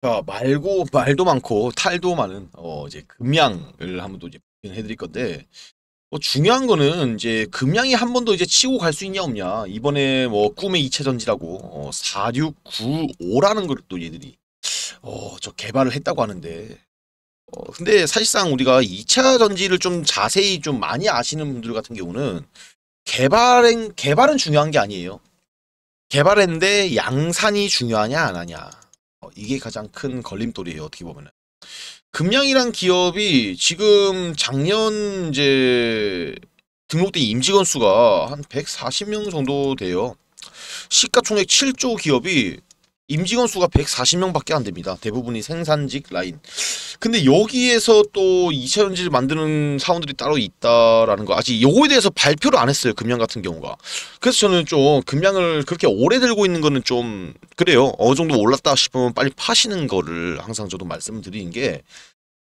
자, 말고 말도 많고 탈도 많은 어 이제 금양을 한번 또 이제 해드릴 건데 뭐 중요한 거는 이제 금양이 한번더 이제 치고 갈 수 있냐 없냐 이번에 뭐 꿈의 이체전지라고 어, 4695라는 걸 또 얘들이 어 저 개발을 했다고 하는데 어 근데 사실상 우리가 2차 전지를 좀 자세히 좀 많이 아시는 분들 같은 경우는 개발은 개발은 중요한 게 아니에요 개발했는데 양산이 중요하냐 안 하냐 어, 이게 가장 큰 걸림돌이에요. 어떻게 보면은. 금양이란 기업이 지금 작년 이제 등록된 임직원 수가 한 140명 정도 돼요. 시가총액 7조 기업이 임직원 수가 140명밖에 안 됩니다. 대부분이 생산직 라인. 근데 여기에서 또 2차 전지를 만드는 사원들이 따로 있다라는 거 아직 요거에 대해서 발표를 안 했어요. 금양 같은 경우가. 그래서 저는 좀 금양을 그렇게 오래 들고 있는 거는 좀 그래요. 어느 정도 올랐다 싶으면 빨리 파시는 거를 항상 저도 말씀드리는 게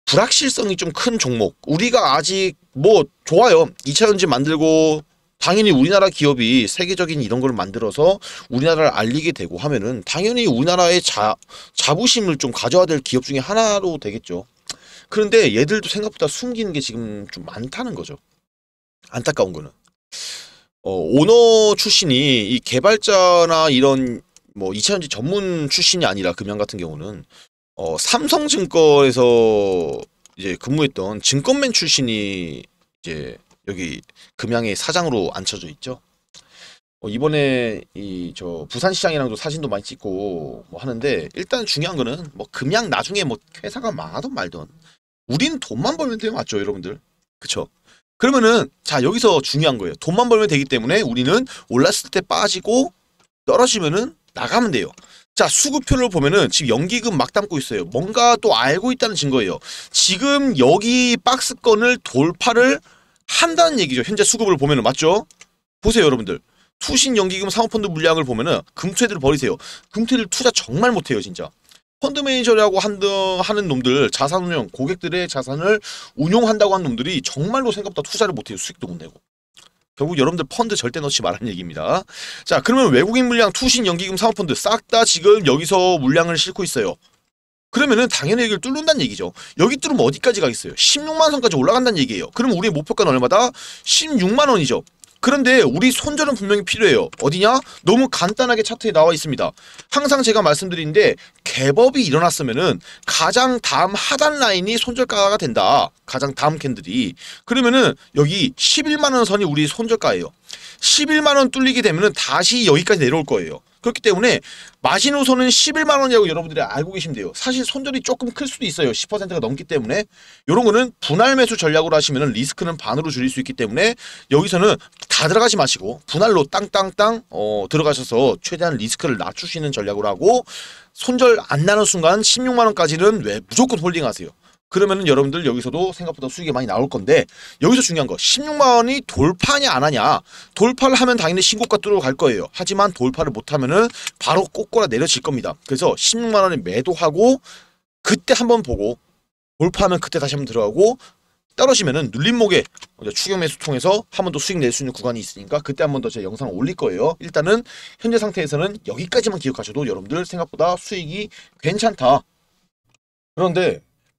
불확실성이 좀 큰 종목. 우리가 아직 뭐 좋아요. 2차 전지 만들고 당연히 우리나라 기업이 세계적인 이런 걸 만들어서 우리나라를 알리게 되고 하면은 당연히 우리나라의 자, 자부심을 좀 가져야 될 기업 중에 하나로 되겠죠. 그런데 얘들도 생각보다 숨기는 게 지금 좀 많다는 거죠. 안타까운 거는. 어, 오너 출신이 이 개발자나 이런 뭐 이차전지 전문 출신이 아니라 금양 같은 경우는 어, 삼성증권에서 이제 근무했던 증권맨 출신이 이제 여기 금양의 사장으로 앉혀져 있죠. 어, 이번에 이 저 부산시장이랑도 사진도 많이 찍고 뭐 하는데 일단 중요한 거는 뭐 금양 나중에 뭐 회사가 망하든 말든 우린 돈만 벌면 돼요 맞죠 여러분들 그쵸 그러면은 자 여기서 중요한 거예요 돈만 벌면 되기 때문에 우리는 올랐을 때 빠지고 떨어지면은 나가면 돼요 자 수급표를 보면은 지금 연기금 막 담고 있어요 뭔가 또 알고 있다는 증거예요 지금 여기 박스권을 돌파를 한다는 얘기죠. 현재 수급을 보면 맞죠? 보세요 여러분들. 투신 연기금 상호펀드 물량을 보면은 금투에들 버리세요. 금투를 투자 정말 못해요 진짜. 펀드 매니저라고 하는 놈들 자산운용 고객들의 자산을 운용한다고 하는 놈들이 정말로 생각보다 투자를 못해요. 수익도 못 내고. 결국 여러분들 펀드 절대 넣지 말라는 얘기입니다. 자 그러면 외국인 물량 투신 연기금 상호펀드 싹 다 지금 여기서 물량을 싣고 있어요. 그러면은 당연히 여기를 뚫는다는 얘기죠. 여기 뚫으면 어디까지 가겠어요? 16만 선까지 올라간다는 얘기예요. 그럼 우리의 목표가는 얼마다? 16만 원이죠. 그런데 우리 손절은 분명히 필요해요. 어디냐? 너무 간단하게 차트에 나와 있습니다. 항상 제가 말씀드리는데 개법이 일어났으면은 가장 다음 하단 라인이 손절가가 된다. 가장 다음 캔들이. 그러면은 여기 11만 원 선이 우리 손절가예요. 11만 원 뚫리게 되면은 다시 여기까지 내려올 거예요. 그렇기 때문에 마시노선은 11만 원이라고 여러분들이 알고 계시면 돼요. 사실 손절이 조금 클 수도 있어요. 10%가 넘기 때문에 이런 거는 분할 매수 전략으로 하시면 리스크는 반으로 줄일 수 있기 때문에 여기서는 다 들어가지 마시고 분할로 땅땅땅 어, 들어가셔서 최대한 리스크를 낮추시는 전략으로 하고 손절 안 나는 순간 16만 원까지는 왜 무조건 홀딩하세요. 그러면 여러분들 여기서도 생각보다 수익이 많이 나올 건데 여기서 중요한 거 16만 원이 돌파냐 안 하냐 돌파를 하면 당연히 신고가 뚫어갈 거예요 하지만 돌파를 못하면은 바로 꼬꼬라 내려질 겁니다 그래서 16만 원을 매도하고 그때 한번 보고 돌파하면 그때 다시 한번 들어가고 떨어지면은 눌림목에 추경 매수 통해서 한 번 더 수익 낼 수 있는 구간이 있으니까 그때 한 번 더제가 영상 올릴 거예요. 일단은 현재 상태에서는 여기까지만 기억하셔도 여러분들 생각보다 수익이 괜찮다. 그런데